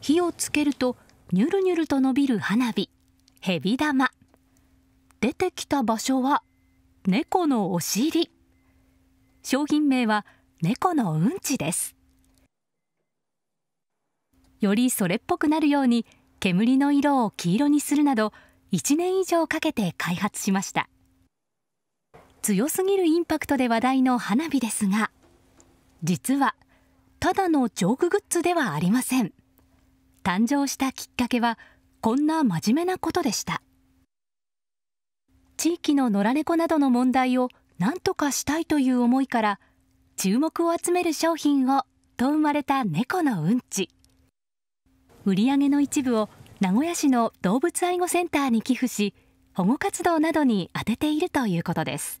火をつけるとニュルニュルと伸びる花火蛇玉出てきた場所は猫のお尻商品名は猫のうんちですよりそれっぽくなるように煙の色を黄色にするなど1年以上かけて開発しました強すぎるインパクトで話題の花火ですが実はただのジョークグッズではありません誕生したきっかけはこんな真面目なことでした地域の野良猫などの問題を何とかしたいという思いから注目を集める商品をと生まれた猫のうんち売り上げの一部を名古屋市の動物愛護センターに寄付し保護活動などに充てているということです